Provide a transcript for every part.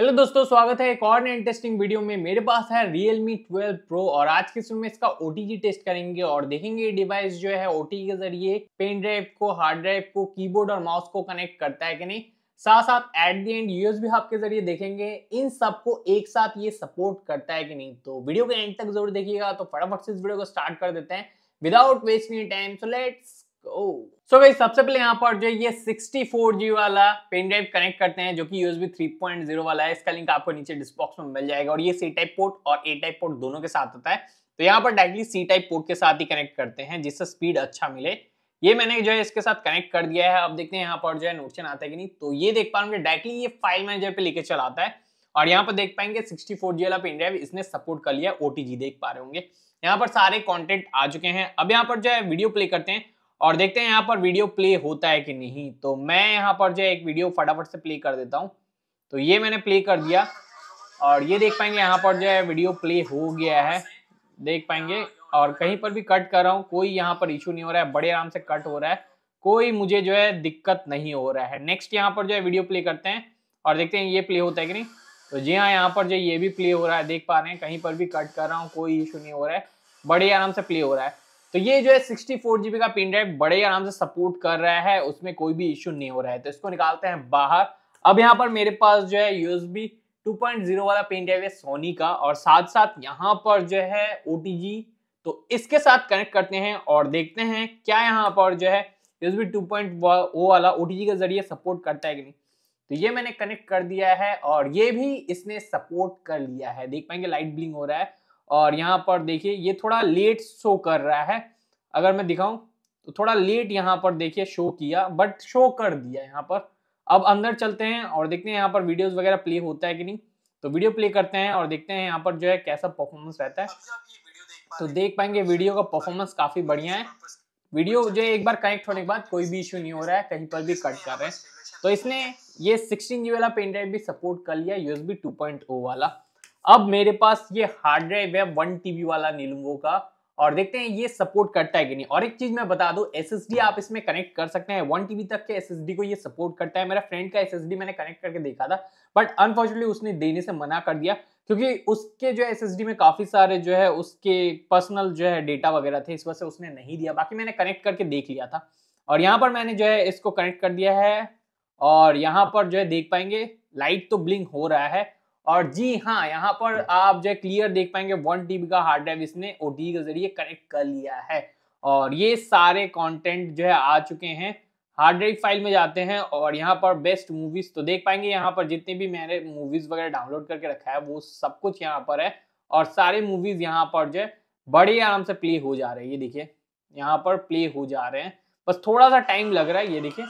hello दोस्तों स्वागत है एक और नए इंटरेस्टिंग वीडियो में मेरे पास है Realme 12 Pro और आज के में इसका ओ टेस्ट करेंगे और देखेंगे ये डिवाइस जो है ओ के जरिए पेन ड्राइव को हार्ड ड्राइव को कीबोर्ड और माउस को कनेक्ट करता है कि नहीं साथ साथ एट दी एंड यूएस भी आपके जरिए देखेंगे इन सबको एक साथ ये सपोर्ट करता है कि नहीं तो वीडियो के एंड तक जरूर देखिएगा तो फटाफट से इस वीडियो को स्टार्ट कर देते हैं without wasting time so let's so so, भाई सबसे पहले यहाँ पर जो ये 64G वाला पेन ड्राइव कनेक्ट करते हैं जो कि USB 3.0 वाला है इसका लिंक आपको नीचे डिस्बॉक्स में मिल जाएगा और ये सी टाइप पोर्ट और ए टाइप पोर्ट दोनों के साथ होता है तो यहाँ पर डायरेक्टली सी टाइप पोर्ट के साथ ही कनेक्ट करते हैं जिससे स्पीड अच्छा मिले ये मैंने जो है इसके साथ कनेक्ट कर दिया है अब देखते हैं यहाँ पर जो है नोटशन आता है कि नहीं तो ये देख रहे डायरेक्टली ये फाइल मैनेजर पे लेके चलाता है और यहाँ पर देख पाएंगे जी वाला पेन ड्राइव इसने सपोर्ट कर लिया ओ देख पा रहे होंगे यहाँ पर सारे कॉन्टेंट आ चुके हैं अब यहाँ पर जो है वीडियो प्ले करते हैं और देखते हैं यहाँ पर वीडियो प्ले होता है कि नहीं तो मैं यहाँ पर जो एक वीडियो फटाफट से प्ले कर देता हूँ तो ये मैंने प्ले कर दिया और ये देख पाएंगे यहाँ पर जो है वीडियो प्ले हो गया है देख पाएंगे और कहीं पर भी कट कर रहा हूँ कोई यहाँ पर इशू नहीं हो रहा है बड़े आराम से कट हो रहा है कोई मुझे जो है दिक्कत नहीं हो रहा है नेक्स्ट यहाँ पर जो है वीडियो प्ले करते हैं और देखते हैं ये प्ले होता है कि नहीं तो जी हाँ यहाँ पर जो ये भी प्ले हो रहा है देख पा रहे हैं कहीं पर भी कट कर रहा हूँ कोई इशू नहीं हो रहा है बड़े आराम से प्ले हो रहा है तो ये जो है सिक्सटी फोर जीबी का पिन ड्राइव बड़े आराम से सपोर्ट कर रहा है उसमें कोई भी इश्यू नहीं हो रहा है तो इसको निकालते हैं बाहर अब यहाँ पर मेरे पास जो है यूएसबी 2.0 वाला पेन ड्राइव है सोनी का और साथ साथ यहाँ पर जो है ओ तो इसके साथ कनेक्ट करते हैं और देखते हैं क्या यहाँ पर जो है यूएसबी ओ वाला ओ के जरिए सपोर्ट करता है कि नहीं तो ये मैंने कनेक्ट कर दिया है और ये भी इसने सपोर्ट कर लिया है देख पाएंगे लाइट ब्लिंग हो रहा है और यहाँ पर देखिए ये थोड़ा लेट शो कर रहा है अगर मैं दिखाऊं तो थोड़ा लेट यहाँ पर देखिए शो किया बट शो कर दिया यहाँ पर अब अंदर चलते हैं और देखते हैं यहाँ पर वीडियोस वगैरह प्ले होता है कि नहीं तो वीडियो प्ले करते हैं और देखते हैं यहाँ पर जो है कैसा परफॉर्मेंस रहता है तो देख पाएंगे वीडियो तो का परफॉर्मेंस काफ़ी बढ़िया है वीडियो जो है एक बार कनेक्ट होने के बाद कोई भी इश्यू नहीं हो रहा है कहीं पर भी कट कर रहे हैं तो इसने ये सिक्सटीन जी वाला पेन ड्राइव भी सपोर्ट कर लिया यूएसबी ओ oh वाला अब मेरे पास ये हार्ड ड्राइव है वन टीबी वाला नीलुमो का और देखते हैं ये सपोर्ट करता है कि नहीं और एक चीज मैं बता दूं एसएसडी आप इसमें कनेक्ट कर सकते हैं वन टीबी तक के एसएसडी को ये सपोर्ट करता है मेरा फ्रेंड का एसएसडी मैंने कनेक्ट करके देखा था बट अनफॉर्चुनेटली उसने देने से मना कर दिया क्योंकि उसके जो है एस में काफ़ी सारे जो है उसके पर्सनल जो है डेटा वगैरह थे इस वजह से उसने नहीं दिया बाकी मैंने कनेक्ट करके देख लिया था और यहाँ पर मैंने जो है इसको कनेक्ट कर दिया है और यहाँ पर जो है देख पाएंगे लाइट तो ब्लिंक हो रहा है और जी हाँ यहाँ पर आप जो क्लियर देख पाएंगे वन टीबी का हार्ड ड्राइव इसने ओ के जरिए कनेक्ट कर लिया है और ये सारे कंटेंट जो है आ चुके हैं हार्ड ड्राइव फाइल में जाते हैं और यहाँ पर बेस्ट मूवीज तो देख पाएंगे यहाँ पर जितने भी मैंने मूवीज वगैरह डाउनलोड करके रखा है वो सब कुछ यहाँ पर है और सारे मूवीज यहाँ पर जो है बड़े आराम से प्ले हो जा रहे हैं ये देखिए यहाँ पर प्ले हो जा रहे हैं बस थोड़ा सा टाइम लग रहा है ये देखिए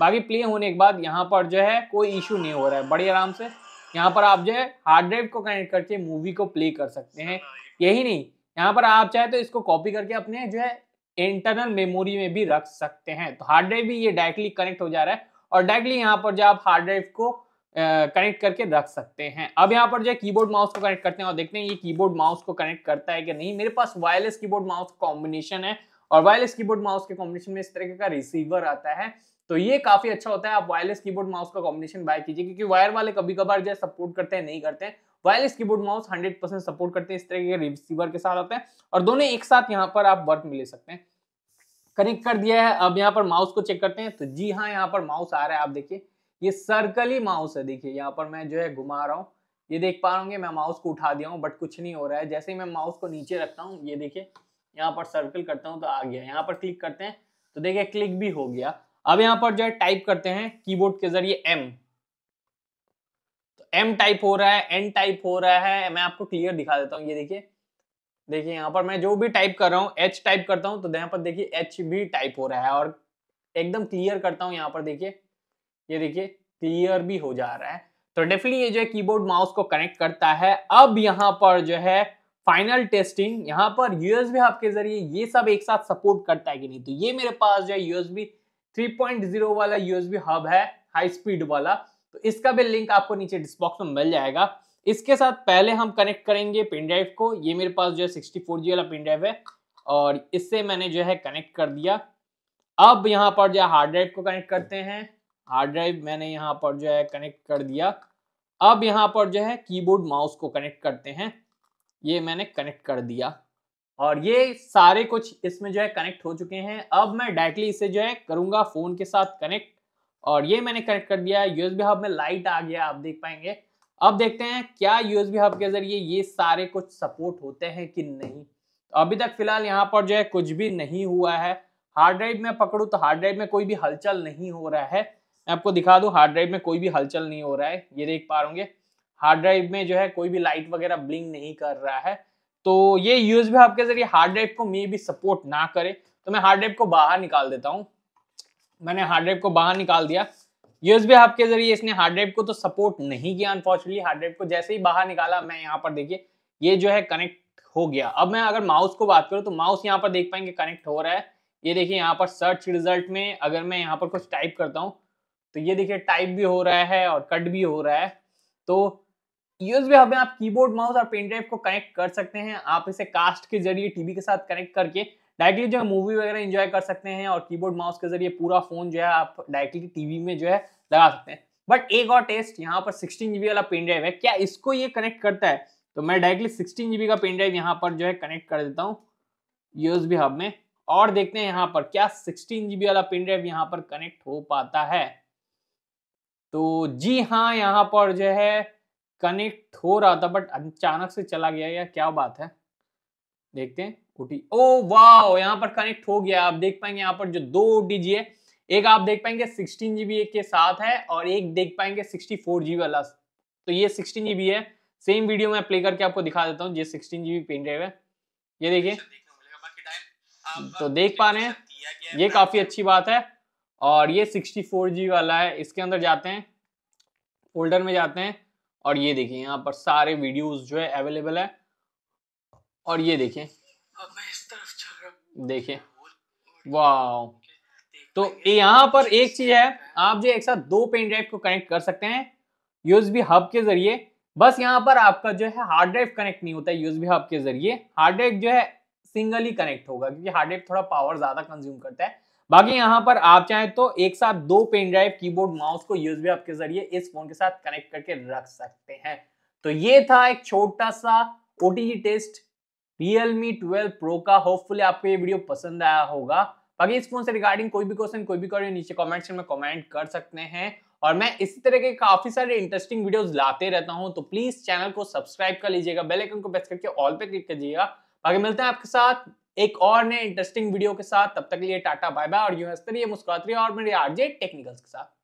बाकी प्ले होने के बाद यहाँ पर जो है कोई इशू नहीं हो रहा है बड़े आराम से यहाँ पर आप जो है हार्ड ड्राइव को कनेक्ट करके मूवी को प्ले कर सकते हैं यही नहीं यहाँ पर आप चाहे तो इसको कॉपी करके अपने जो है इंटरनल मेमोरी में भी रख सकते हैं तो हार्ड ड्राइव भी ये डायरेक्टली कनेक्ट हो जा रहा है और डायरेक्टली यहाँ पर जो आप हार्ड ड्राइव को कनेक्ट करके रख सकते हैं अब यहाँ पर जो है कीबोर्ड माउस को कनेक्ट करते हैं और देखते हैं ये कीबोर्ड माउस को कनेक्ट करता है कि नहीं मेरे पास वायरलेस कीबोर्ड माउस कॉम्बिनेशन है और वायरलेस कीबोर्ड माउस के कॉम्बिनेशन में इस तरीके का रिसीवर आता है तो ये काफी अच्छा होता है आप वायरलेस कीबोर्ड माउस का कॉम्बिनेशन बाय कीजिए क्योंकि वायर वाले कभी कभार जो सपोर्ट करते हैं नहीं करते हैं वायरलेस कीबोर्ड माउस 100% सपोर्ट करते हैं इस तरह के रिसीवर के साथ आते हैं और दोनों एक साथ यहाँ पर आप वर्क में ले सकते हैं कनेक्ट कर दिया है अब यहाँ पर माउस को चेक करते हैं तो जी हाँ यहाँ पर माउस आ रहा है आप देखिए ये सर्कल ही माउस है देखिए यहाँ पर मैं जो है घुमा रहा हूँ ये देख पा हूँ मैं माउस को उठा दिया हूँ बट कुछ नहीं हो रहा है जैसे ही मैं माउस को नीचे रखता हूँ ये देखिए यहाँ पर सर्कल करता हूँ तो आ गया यहाँ पर क्लिक करते हैं तो देखिए क्लिक भी हो गया अब यहां पर जो है टाइप करते हैं कीबोर्ड के जरिए एम तो एम टाइप हो रहा है एन टाइप हो रहा है मैं आपको क्लियर दिखा देता हूँ ये देखिए देखिए यहाँ पर मैं जो भी टाइप कर रहा हूँ एच टाइप करता हूँ तो यहाँ पर देखिए एच भी टाइप हो रहा है और एकदम क्लियर करता हूँ यहाँ पर देखिए ये देखिए क्लियर भी हो जा रहा है तो डेफिनेटली ये जो है कीबोर्ड माउस को कनेक्ट करता है अब यहाँ पर जो है फाइनल टेस्टिंग यहाँ पर यूएसबी आपके जरिए ये सब एक साथ सपोर्ट करता है कि नहीं तो ये मेरे पास जो है यूएसबी 3.0 वाला यूएसबी हब है हाई स्पीड वाला तो इसका भी लिंक आपको नीचे डिस्बॉक्स में मिल जाएगा इसके साथ पहले हम कनेक्ट करेंगे पिन ड्राइव को ये मेरे पास जो है सिक्सटी फोर जी वाला पिन ड्राइव है और इससे मैंने जो है कनेक्ट कर दिया अब यहाँ पर जो हार्ड ड्राइव को कनेक्ट करते हैं हार्ड ड्राइव मैंने यहाँ पर जो है कनेक्ट कर दिया अब यहाँ पर जो है कीबोर्ड माउस को कनेक्ट करते हैं ये मैंने कनेक्ट कर दिया और ये सारे कुछ इसमें जो है कनेक्ट हो चुके हैं अब मैं डायरेक्टली इसे जो है करूंगा फ़ोन के साथ कनेक्ट और ये मैंने कनेक्ट कर दिया है यूएसबी हब में लाइट आ गया आप देख पाएंगे अब देखते हैं क्या यूएसबी हब के जरिए ये सारे कुछ सपोर्ट होते हैं कि नहीं तो अभी तक फिलहाल यहाँ पर जो है कुछ भी नहीं हुआ है हार्ड ड्राइव में पकड़ू तो हार्ड ड्राइव में कोई भी हलचल नहीं हो रहा है मैं आपको दिखा दू हार्ड ड्राइव में कोई भी हलचल नहीं हो रहा है ये देख पा रूंगे हार्ड ड्राइव में जो है कोई भी लाइट वगैरह ब्लिंग नहीं कर रहा है तो ये यूज भी आपके जरिए हार्ड ड्राइव को मे भी सपोर्ट ना करे तो मैं हार्ड ड्राइव को बाहर निकाल देता हूँ मैंने हार्ड ड्राइव को बाहर निकाल दिया यूज भी आपके जरिए इसने हार्ड ड्राइव को तो सपोर्ट नहीं किया अनफॉर्चुनेटली हार्ड ड्राइव को जैसे ही बाहर निकाला मैं यहाँ पर देखिए ये जो है कनेक्ट हो गया अब मैं अगर माउस को बात करूँ तो माउस यहाँ पर देख पाएंगे कनेक्ट हो रहा है ये देखिए यहाँ पर सर्च रिजल्ट में अगर मैं यहाँ पर कुछ टाइप करता हूँ तो ये देखिए टाइप भी हो रहा है और कट भी हो रहा है तो यूएसबी हब में आप कीबोर्ड माउस और पेन ड्राइव को कनेक्ट कर सकते हैं आप इसे कास्ट के जरिए टीवी के साथ कनेक्ट करके डायरेक्टली जो है मूवी वगैरह एंजॉय कर सकते हैं और कीबोर्ड माउस के जरिए पूरा फोन जो है आप डायरेक्टली टीवी में जो है लगा सकते हैं बट एक और टेस्ट यहाँ पर सिक्सटीन जीबी वाला पेन ड्राइव है क्या इसको ये कनेक्ट करता है तो मैं डायरेक्टली सिक्सटीन जीबी का पेन ड्राइव यहाँ पर जो है कनेक्ट कर देता हूँ यूएसबी हब में और देखते हैं यहाँ पर क्या सिक्सटीन जीबी वाला पेन ड्राइव यहाँ पर कनेक्ट हो पाता है तो जी हाँ यहाँ पर जो है कनेक्ट हो रहा था बट अचानक से चला गया या क्या बात है देखते हैं उठी ओ वाह यहाँ पर कनेक्ट हो गया आप देख पाएंगे यहाँ पर जो दो ओटीजी है एक आप देख पाएंगे सिक्सटीन जीबी के साथ है और एक देख पाएंगे सिक्सटी फोर वाला तो ये सिक्सटीन जीबी है सेम वीडियो में प्ले करके आपको दिखा देता हूँ ये सिक्सटीन जीबी पेन ड्राइव है ये देखिए तो देख पा रहे हैं ये काफी अच्छी बात है और ये सिक्सटी फोर जी वाला है इसके अंदर जाते हैं फोल्डर में जाते हैं और ये देखिए यहाँ पर सारे वीडियोस जो है अवेलेबल है और ये देखिए देखिए वाह तो यहाँ पर एक चीज है आप जो एक साथ दो पेन ड्राइव को कनेक्ट कर सकते हैं यूएसबी हब के जरिए बस यहाँ पर आपका जो है हार्ड ड्राइव कनेक्ट नहीं होता है यूएसबी हब के जरिए हार्ड ड्राइव जो है सिंगल ही कनेक्ट होगा क्योंकि हार्ड ड्राइव थोड़ा पावर ज्यादा कंज्यूम करता है बाकी यहाँ पर आप चाहें तो एक साथ दो पेन ड्राइव कीबोर्ड माउस को यूएसबी हब जरिए इस फोन के साथ कनेक्ट करके रख सकते हैं तो ये था एक छोटा सा ओटीजी टेस्ट Realme 12 Pro का होपफुली आपको ये वीडियो पसंद आया होगा बाकी इस फोन से रिगार्डिंग कोई भी क्वेश्चन कोई भी क्वेश्चन नीचे कमेंट सेक्शन में कमेंट कर सकते हैं और मैं इसी तरह के काफी सारे इंटरेस्टिंग वीडियोस लाते रहता हूं तो प्लीज चैनल को सब्सक्राइब कर लीजिएगा बेल आइकन को प्रेस करके ऑल पे क्लिक कीजिएगा बाकी मिलते हैं आपके साथ एक और नए इंटरेस्टिंग वीडियो के साथ तब तक लिए टाटा बाय बाय और यूं हंसते मुस्कुरा और मेरे आरजे टेक्निकल्स के साथ